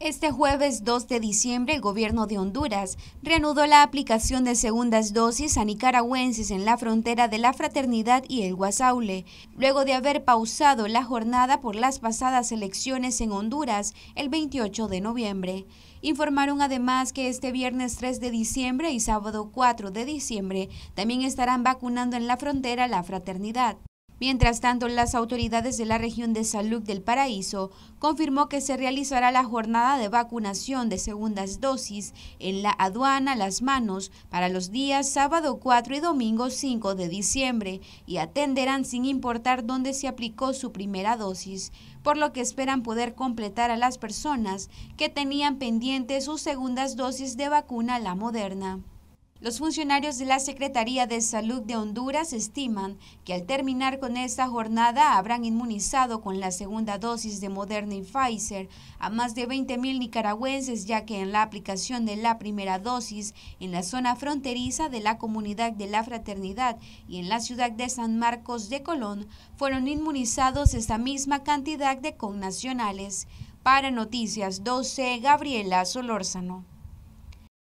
Este jueves 2 de diciembre, el gobierno de Honduras reanudó la aplicación de segundas dosis a nicaragüenses en la frontera de la Fraternidad y el Guasaule, luego de haber pausado la jornada por las pasadas elecciones en Honduras el 28 de noviembre. Informaron además que este viernes 3 de diciembre y sábado 4 de diciembre también estarán vacunando en la frontera la Fraternidad. Mientras tanto, las autoridades de la región de Salud del Paraíso confirmó que se realizará la jornada de vacunación de segundas dosis en la aduana Las Manos para los días sábado 4 y domingo 5 de diciembre y atenderán sin importar dónde se aplicó su primera dosis, por lo que esperan poder completar a las personas que tenían pendientes sus segundas dosis de vacuna la moderna. Los funcionarios de la Secretaría de Salud de Honduras estiman que al terminar con esta jornada habrán inmunizado con la segunda dosis de Moderna y Pfizer a más de 20.000 nicaragüenses, ya que en la aplicación de la primera dosis en la zona fronteriza de la comunidad de la Fraternidad y en la ciudad de San Marcos de Colón fueron inmunizados esta misma cantidad de connacionales. Para Noticias 12, Gabriela Solórzano.